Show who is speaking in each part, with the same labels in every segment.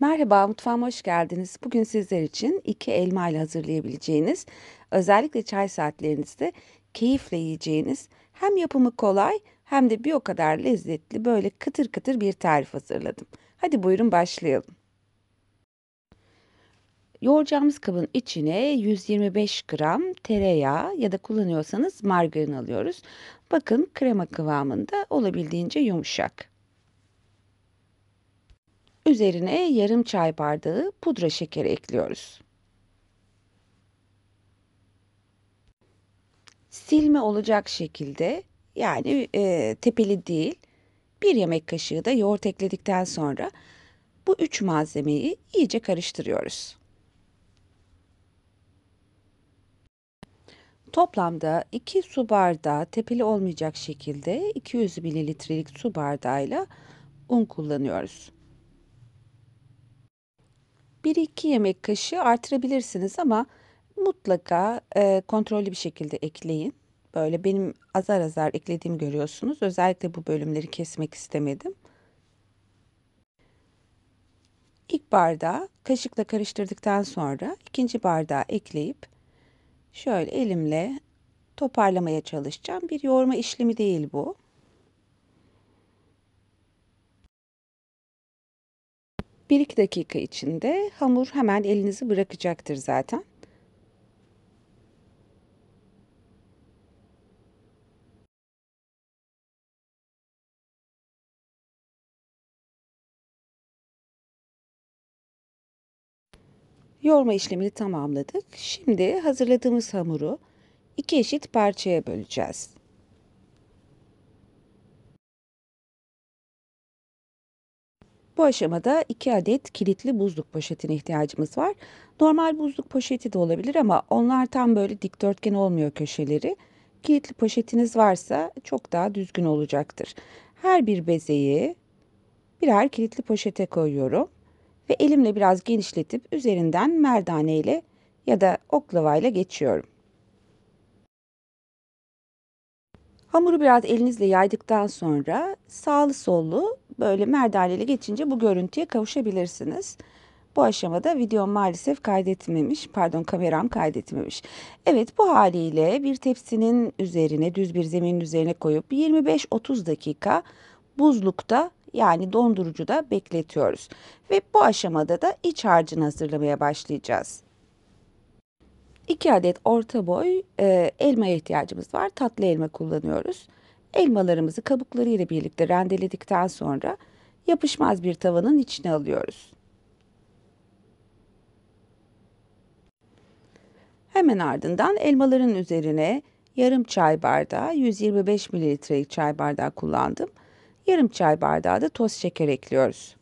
Speaker 1: Merhaba, mutfağıma hoş geldiniz. Bugün sizler için iki elma ile hazırlayabileceğiniz, özellikle çay saatlerinizde keyifle yiyeceğiniz, hem yapımı kolay hem de bir o kadar lezzetli böyle kıtır kıtır bir tarif hazırladım. Hadi buyurun başlayalım. Yoğuracağımız kabın içine 125 gram tereyağı ya da kullanıyorsanız margarin alıyoruz. Bakın krema kıvamında olabildiğince yumuşak. Üzerine yarım çay bardağı pudra şekeri ekliyoruz. Silme olacak şekilde yani e, tepeli değil bir yemek kaşığı da yoğurt ekledikten sonra bu üç malzemeyi iyice karıştırıyoruz. Toplamda 2 su bardağı tepeli olmayacak şekilde 200 mililitrelik su bardağıyla un kullanıyoruz. 1-2 yemek kaşığı artırabilirsiniz ama mutlaka e, kontrollü bir şekilde ekleyin. Böyle benim azar azar eklediğimi görüyorsunuz. Özellikle bu bölümleri kesmek istemedim. İlk bardağı kaşıkla karıştırdıktan sonra ikinci bardağı ekleyip şöyle elimle toparlamaya çalışacağım. Bir yoğurma işlemi değil bu. 1-2 dakika içinde hamur hemen elinizi bırakacaktır zaten. Yoğurma işlemini tamamladık. Şimdi hazırladığımız hamuru iki eşit parçaya böleceğiz. Bu aşamada 2 adet kilitli buzluk poşetine ihtiyacımız var. Normal buzluk poşeti de olabilir ama onlar tam böyle dikdörtgen olmuyor köşeleri. Kilitli poşetiniz varsa çok daha düzgün olacaktır. Her bir bezeyi birer kilitli poşete koyuyorum ve elimle biraz genişletip üzerinden merdane ile ya da oklava ile geçiyorum. Hamuru biraz elinizle yaydıktan sonra sağlı sollu böyle merdalele geçince bu görüntüye kavuşabilirsiniz. Bu aşamada videom maalesef kaydetmemiş, pardon kameram kaydetmemiş. Evet bu haliyle bir tepsinin üzerine, düz bir zeminin üzerine koyup 25-30 dakika buzlukta yani dondurucuda bekletiyoruz. Ve bu aşamada da iç harcını hazırlamaya başlayacağız. 2 adet orta boy e, elmaya ihtiyacımız var. Tatlı elma kullanıyoruz. Elmalarımızı kabukları ile birlikte rendeledikten sonra yapışmaz bir tavanın içine alıyoruz. Hemen ardından elmaların üzerine yarım çay bardağı, 125 mililitrelik çay bardağı kullandım. Yarım çay bardağı da toz şeker ekliyoruz.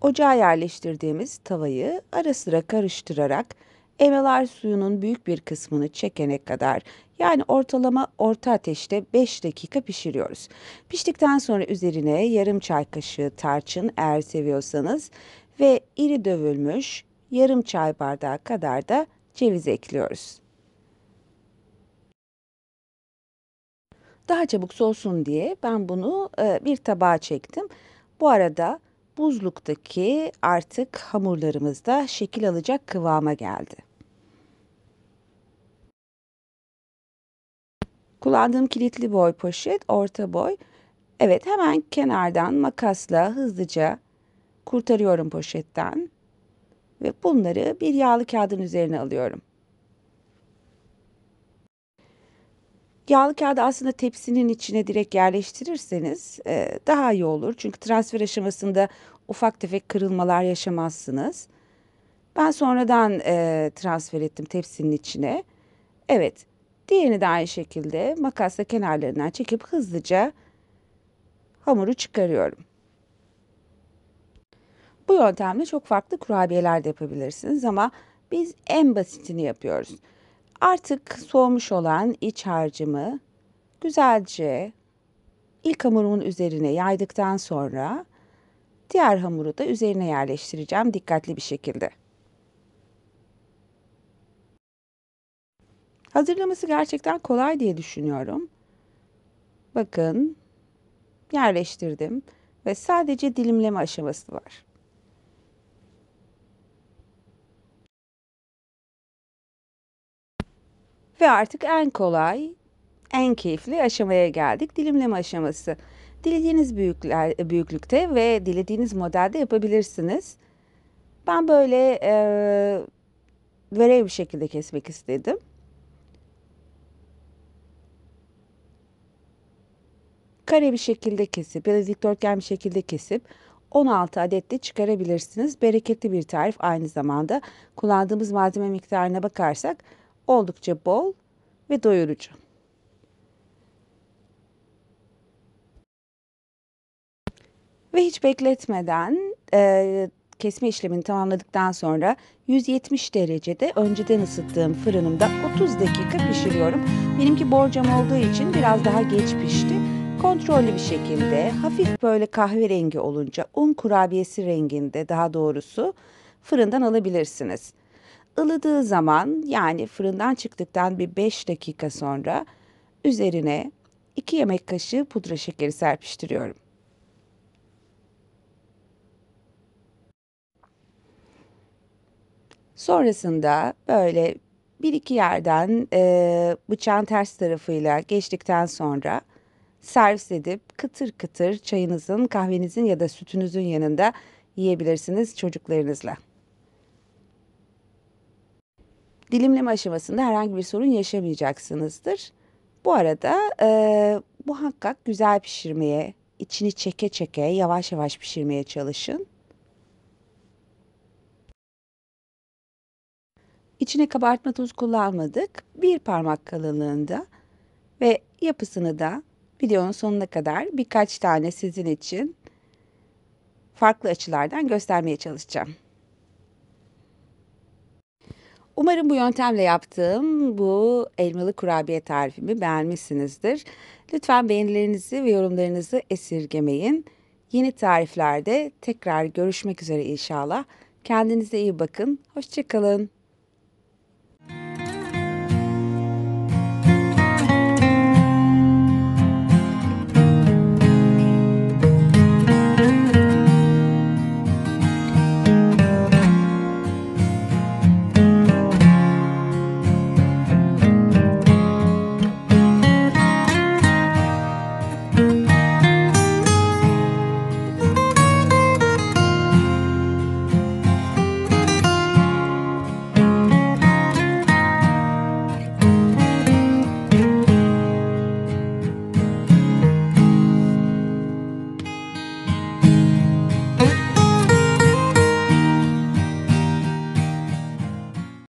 Speaker 1: Ocağa yerleştirdiğimiz tavayı ara sıra karıştırarak emelar suyunun büyük bir kısmını çekene kadar yani ortalama orta ateşte 5 dakika pişiriyoruz. Piştikten sonra üzerine yarım çay kaşığı tarçın eğer seviyorsanız ve iri dövülmüş yarım çay bardağı kadar da ceviz ekliyoruz. Daha çabuk soğusun diye ben bunu e, bir tabağa çektim. Bu arada buzluktaki artık hamurlarımız da şekil alacak kıvama geldi. Kullandığım kilitli boy poşet orta boy. Evet hemen kenardan makasla hızlıca kurtarıyorum poşetten ve bunları bir yağlı kağıdın üzerine alıyorum. Yağlı kağıdı aslında tepsinin içine direkt yerleştirirseniz e, daha iyi olur. Çünkü transfer aşamasında ufak tefek kırılmalar yaşamazsınız. Ben sonradan e, transfer ettim tepsinin içine. Evet, diğerini de aynı şekilde makasla kenarlarından çekip hızlıca hamuru çıkarıyorum. Bu yöntemle çok farklı kurabiyeler de yapabilirsiniz ama biz en basitini yapıyoruz. Artık soğumuş olan iç harcımı güzelce ilk hamurumun üzerine yaydıktan sonra diğer hamuru da üzerine yerleştireceğim dikkatli bir şekilde. Hazırlaması gerçekten kolay diye düşünüyorum. Bakın yerleştirdim ve sadece dilimleme aşaması var. Ve artık en kolay, en keyifli aşamaya geldik. Dilimleme aşaması. Dilediğiniz büyükler, büyüklükte ve dilediğiniz modelde yapabilirsiniz. Ben böyle e, verev bir şekilde kesmek istedim. Kare bir şekilde kesip ya da dikdörtgen bir şekilde kesip 16 adet de çıkarabilirsiniz. Bereketli bir tarif aynı zamanda. Kullandığımız malzeme miktarına bakarsak oldukça bol ve doyurucu. Ve hiç bekletmeden e, kesme işlemini tamamladıktan sonra 170 derecede önceden ısıttığım fırınımda 30 dakika pişiriyorum. Benimki borcam olduğu için biraz daha geç pişti. Kontrollü bir şekilde hafif böyle kahverengi olunca un kurabiyesi renginde daha doğrusu fırından alabilirsiniz. Ilıdığı zaman yani fırından çıktıktan bir 5 dakika sonra üzerine 2 yemek kaşığı pudra şekeri serpiştiriyorum. Sonrasında böyle bir iki yerden e, bıçağın ters tarafıyla geçtikten sonra servis edip kıtır kıtır çayınızın, kahvenizin ya da sütünüzün yanında yiyebilirsiniz çocuklarınızla dilimleme aşamasında herhangi bir sorun yaşamayacaksınızdır. Bu arada e, muhakkak güzel pişirmeye, içini çeke çeke yavaş yavaş pişirmeye çalışın. İçine kabartma tuz kullanmadık. Bir parmak kalınlığında ve yapısını da videonun sonuna kadar birkaç tane sizin için farklı açılardan göstermeye çalışacağım. Umarım bu yöntemle yaptığım bu elmalı kurabiye tarifimi beğenmişsinizdir. Lütfen beğenilerinizi ve yorumlarınızı esirgemeyin. Yeni tariflerde tekrar görüşmek üzere inşallah. Kendinize iyi bakın. Hoşçakalın.